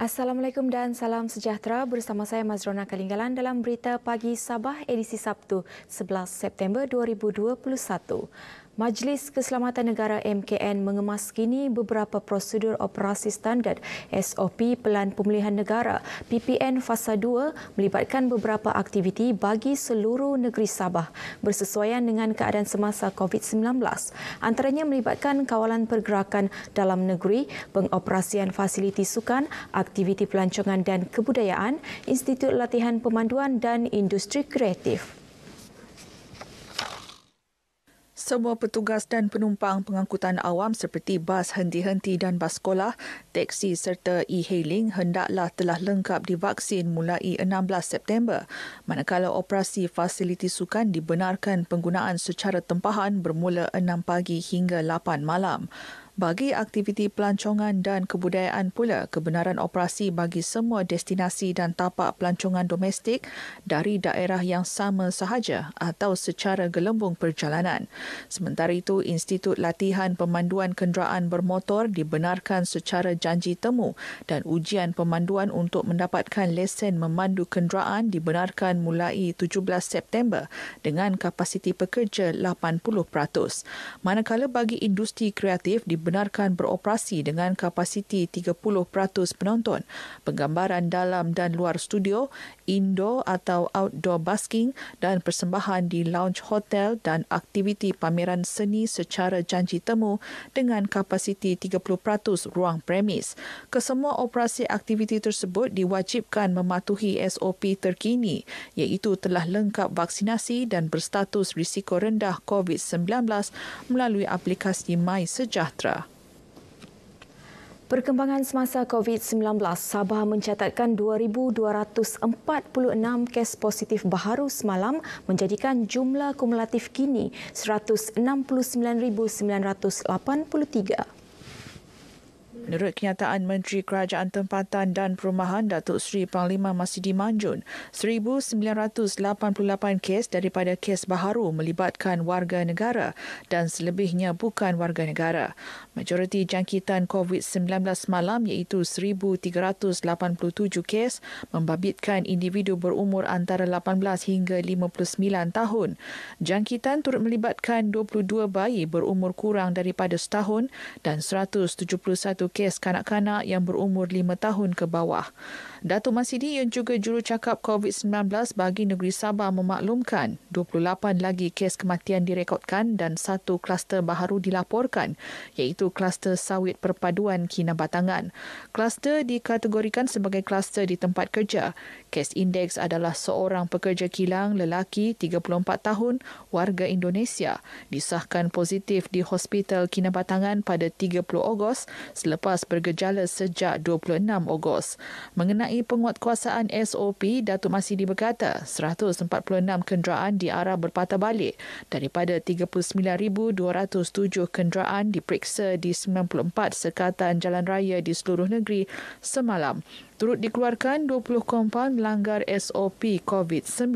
Assalamualaikum dan salam sejahtera bersama saya Mazrona Kalinggalan dalam berita pagi Sabah edisi Sabtu 11 September 2021. Majlis Keselamatan Negara MKN mengemas kini beberapa prosedur operasi standard SOP Pelan Pemulihan Negara PPN Fasa 2 melibatkan beberapa aktiviti bagi seluruh negeri Sabah bersesuaian dengan keadaan semasa COVID-19. Antaranya melibatkan kawalan pergerakan dalam negeri, pengoperasian fasiliti sukan, aktiviti pelancongan dan kebudayaan, Institut Latihan Pemanduan dan Industri Kreatif. Semua petugas dan penumpang pengangkutan awam seperti bas henti-henti dan bas sekolah, teksi serta e-hailing hendaklah telah lengkap divaksin mulai 16 September. Manakala operasi fasiliti sukan dibenarkan penggunaan secara tempahan bermula 6 pagi hingga 8 malam. Bagi aktiviti pelancongan dan kebudayaan pula, kebenaran operasi bagi semua destinasi dan tapak pelancongan domestik dari daerah yang sama sahaja atau secara gelembung perjalanan. Sementara itu, Institut Latihan Pemanduan Kenderaan Bermotor dibenarkan secara janji temu dan ujian pemanduan untuk mendapatkan lesen memandu kenderaan dibenarkan mulai 17 September dengan kapasiti pekerja 80%. Manakala bagi industri kreatif dibenarkan dibenarkan beroperasi dengan kapasiti 30% penonton. Penggambaran dalam dan luar studio, indoor atau outdoor basking dan persembahan di lounge hotel dan aktiviti pameran seni secara janji temu dengan kapasiti 30% ruang premis. Kesemua operasi aktiviti tersebut diwajibkan mematuhi SOP terkini iaitu telah lengkap vaksinasi dan berstatus risiko rendah COVID-19 melalui aplikasi My Sejahtera. Perkembangan semasa COVID-19, Sabah mencatatkan 2,246 kes positif baharu semalam menjadikan jumlah kumulatif kini 169,983. Menurut kenyataan Menteri Kerajaan Tempatan dan Perumahan Datuk Seri Panglima masih dimanjun. 1,988 kes daripada kes baharu melibatkan warga negara dan selebihnya bukan warga negara. Majoriti jangkitan COVID-19 malam iaitu 1,387 kes membabitkan individu berumur antara 18 hingga 59 tahun. Jangkitan turut melibatkan 22 bayi berumur kurang daripada setahun dan 171 kes kanak-kanak yang berumur lima tahun ke bawah. Dato' Masidi yang juga jurucakap COVID-19 bagi negeri Sabah memaklumkan 28 lagi kes kematian direkodkan dan satu kluster baharu dilaporkan iaitu kluster sawit perpaduan Kinabatangan. Kluster dikategorikan sebagai kluster di tempat kerja. Kes indeks adalah seorang pekerja kilang lelaki 34 tahun warga Indonesia disahkan positif di Hospital Kinabatangan pada 30 Ogos selepas bergejala sejak 26 Ogos. Mengenai mengenai penguatkuasaan SOP, Datuk Masidi berkata 146 kenderaan diarah berpatah balik daripada 39,207 kenderaan diperiksa di 94 sekatan jalan raya di seluruh negeri semalam. Turut dikeluarkan 20 kompaun melanggar SOP COVID-19.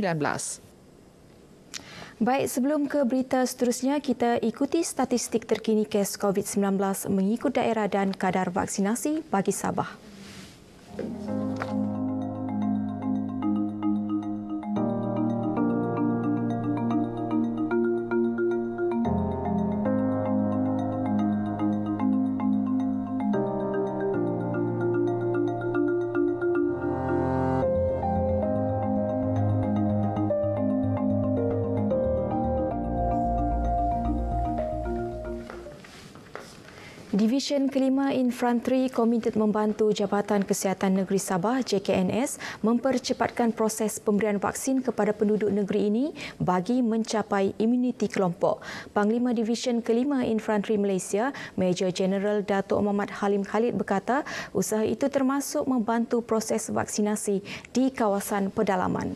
Baik, sebelum ke berita seterusnya, kita ikuti statistik terkini kes COVID-19 mengikut daerah dan kadar vaksinasi bagi Sabah. thank you Division Kelima Infantry komited membantu Jabatan Kesihatan Negeri Sabah JKNS mempercepatkan proses pemberian vaksin kepada penduduk negeri ini bagi mencapai imuniti kelompok. Panglima Division Kelima Infantry Malaysia, Major General Dato' Muhammad Halim Khalid berkata usaha itu termasuk membantu proses vaksinasi di kawasan pedalaman.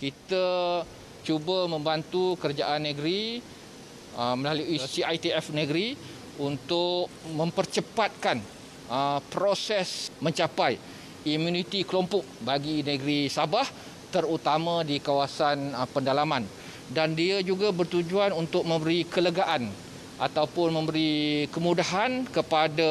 Kita cuba membantu kerjaan negeri Uh, melalui CITF negeri untuk mempercepatkan uh, proses mencapai imuniti kelompok bagi negeri Sabah terutama di kawasan uh, pendalaman dan dia juga bertujuan untuk memberi kelegaan ataupun memberi kemudahan kepada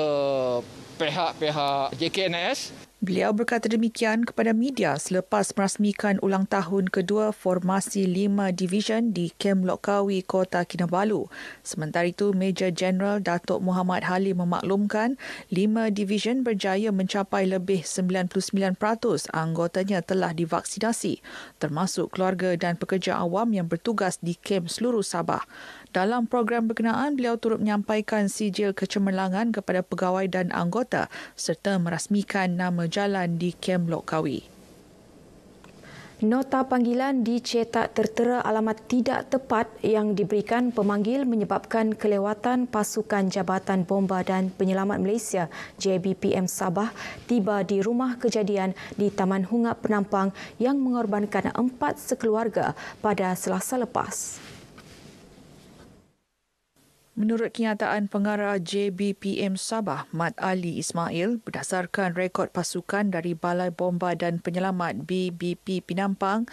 pihak-pihak JKNS. Beliau berkata demikian kepada media selepas merasmikan ulang tahun kedua formasi Lima Division di Kem Lokawi, Kota Kinabalu. Sementara itu, Major General Datuk Muhammad Halim memaklumkan Lima Division berjaya mencapai lebih 99% anggotanya telah divaksinasi, termasuk keluarga dan pekerja awam yang bertugas di Kem seluruh Sabah. Dalam program berkenaan, beliau turut menyampaikan sijil kecemerlangan kepada pegawai dan anggota serta merasmikan nama jalan di Kem Lokawi. Nota panggilan dicetak tertera alamat tidak tepat yang diberikan pemanggil menyebabkan kelewatan pasukan Jabatan Bomba dan Penyelamat Malaysia JBPM Sabah tiba di rumah kejadian di Taman Hungap Penampang yang mengorbankan empat sekeluarga pada selasa lepas. Menurut kenyataan pengarah JBPM Sabah, Mat Ali Ismail, berdasarkan rekod pasukan dari Balai Bomba dan Penyelamat BBP Pinampang,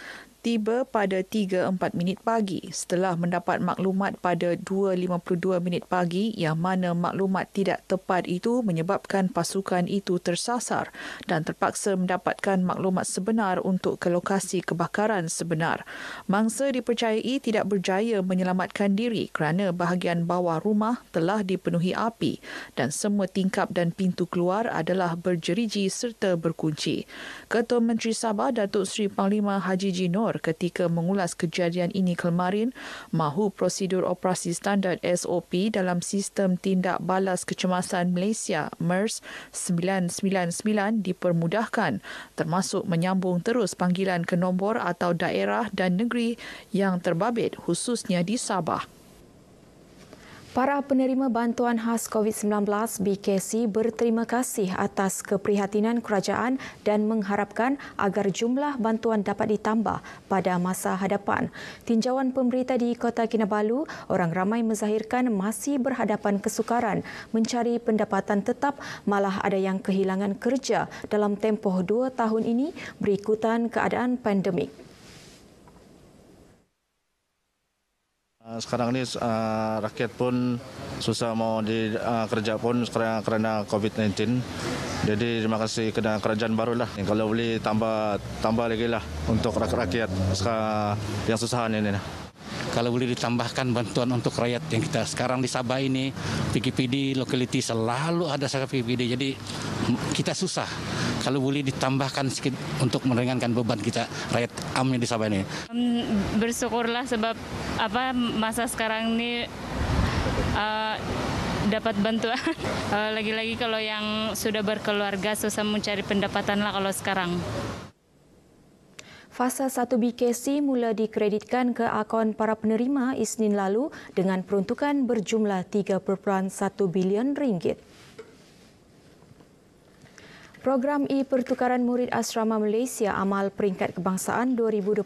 tiba pada 3.04 minit pagi setelah mendapat maklumat pada 2.52 minit pagi yang mana maklumat tidak tepat itu menyebabkan pasukan itu tersasar dan terpaksa mendapatkan maklumat sebenar untuk ke lokasi kebakaran sebenar. Mangsa dipercayai tidak berjaya menyelamatkan diri kerana bahagian bawah rumah telah dipenuhi api dan semua tingkap dan pintu keluar adalah berjeriji serta berkunci. Ketua Menteri Sabah Datuk Seri Panglima Haji Jinor Johor ketika mengulas kejadian ini kemarin mahu prosedur operasi standard SOP dalam sistem tindak balas kecemasan Malaysia MERS 999 dipermudahkan termasuk menyambung terus panggilan ke nombor atau daerah dan negeri yang terbabit khususnya di Sabah. Para penerima bantuan khas COVID-19 BKC berterima kasih atas keprihatinan kerajaan dan mengharapkan agar jumlah bantuan dapat ditambah pada masa hadapan. Tinjauan pemberita di Kota Kinabalu, orang ramai menzahirkan masih berhadapan kesukaran mencari pendapatan tetap malah ada yang kehilangan kerja dalam tempoh dua tahun ini berikutan keadaan pandemik. Ah, sekarang ini ah, rakyat pun susah mau dikerja ah, pun sekarang kerana COVID-19. Jadi terima kasih kepada kerajaan barulah. Kalau boleh tambah tambah lagi lah untuk rakyat-rakyat yang susah ini. Lah. Kalau boleh ditambahkan bantuan untuk rakyat yang kita sekarang di Sabah ini, PKPD, locality selalu ada sekarang PKPD. Jadi kita susah. kalau boleh ditambahkan sedikit untuk meringankan beban kita rakyat amnya di Sabah ini? Bersyukurlah sebab apa masa sekarang ini uh, dapat bantuan. Eh, lagi-lagi kalau yang sudah berkeluarga susah mencari pendapatan lah kalau sekarang. Fasa 1 BKC mula dikreditkan ke akun para penerima Isnin lalu dengan peruntukan berjumlah 3.1 bilion ringgit. Program E-Pertukaran Murid Asrama Malaysia Amal Peringkat Kebangsaan 2021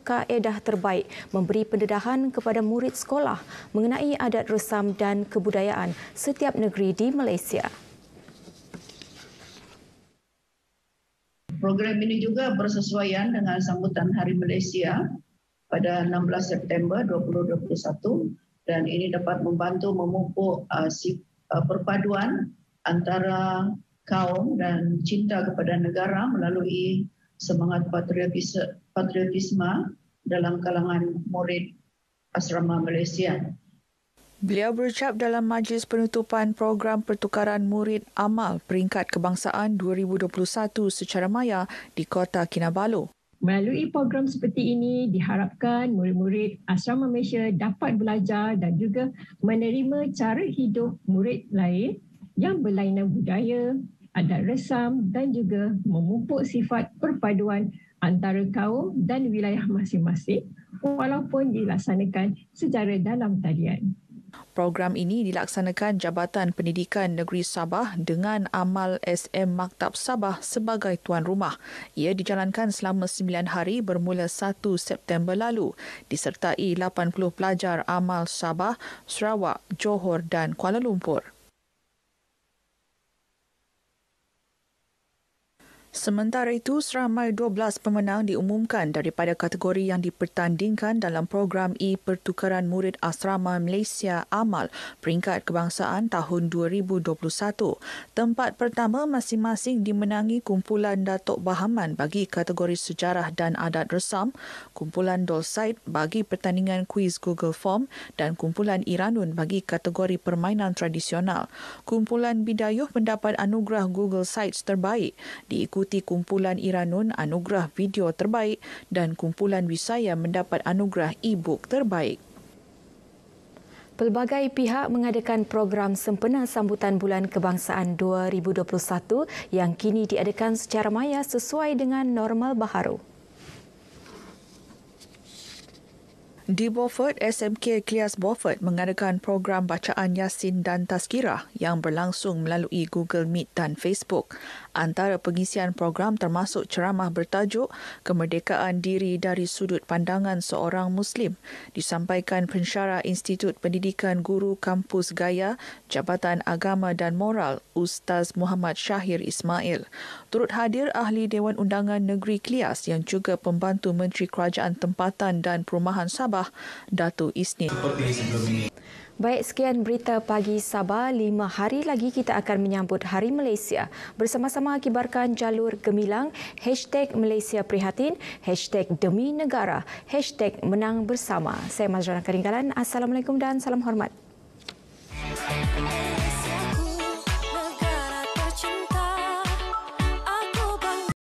Kaedah Terbaik memberi pendedahan kepada murid sekolah mengenai adat resam dan kebudayaan setiap negeri di Malaysia. Program ini juga bersesuaian dengan sambutan Hari Malaysia pada 16 September 2021 dan ini dapat membantu memupuk uh, uh, perpaduan antara kaum dan cinta kepada negara melalui semangat patriotisme, dalam kalangan murid asrama Malaysia. Beliau berucap dalam majlis penutupan program pertukaran murid amal peringkat kebangsaan 2021 secara maya di Kota Kinabalu. Melalui program seperti ini, diharapkan murid-murid asrama Malaysia dapat belajar dan juga menerima cara hidup murid lain yang berlainan budaya, adat resam dan juga memupuk sifat perpaduan antara kaum dan wilayah masing-masing walaupun dilaksanakan secara dalam talian. Program ini dilaksanakan Jabatan Pendidikan Negeri Sabah dengan amal SM Maktab Sabah sebagai tuan rumah. Ia dijalankan selama 9 hari bermula 1 September lalu disertai 80 pelajar amal Sabah, Sarawak, Johor dan Kuala Lumpur. Sementara itu, seramai 12 pemenang diumumkan daripada kategori yang dipertandingkan dalam program E Pertukaran Murid Asrama Malaysia Amal Peringkat Kebangsaan tahun 2021. Tempat pertama masing-masing dimenangi kumpulan Datuk Bahaman bagi kategori Sejarah dan Adat Resam, kumpulan Dolsite bagi pertandingan kuis Google Form dan kumpulan Iranun bagi kategori permainan tradisional. Kumpulan Bidayuh mendapat anugerah Google Sites terbaik diikuti diikuti kumpulan Iranun anugerah video terbaik dan kumpulan Wisaya mendapat anugerah e-book terbaik. Pelbagai pihak mengadakan program sempena sambutan Bulan Kebangsaan 2021 yang kini diadakan secara maya sesuai dengan normal baharu. Di Beaufort, SMK Klias Beaufort mengadakan program bacaan Yasin dan Tazkirah yang berlangsung melalui Google Meet dan Facebook antara pengisian program termasuk ceramah bertajuk Kemerdekaan Diri dari Sudut Pandangan Seorang Muslim disampaikan pensyarah Institut Pendidikan Guru Kampus Gaya Jabatan Agama dan Moral Ustaz Muhammad Syahir Ismail. Turut hadir Ahli Dewan Undangan Negeri Klias yang juga pembantu Menteri Kerajaan Tempatan dan Perumahan Sabah, Datu Isnin. Baik, sekian berita pagi Sabah. Lima hari lagi kita akan menyambut Hari Malaysia. Bersama-sama kibarkan jalur gemilang, hashtag Malaysia Prihatin, hashtag Demi Negara, hashtag Menang Bersama. Saya Mazrana Keringgalan. Assalamualaikum dan salam hormat.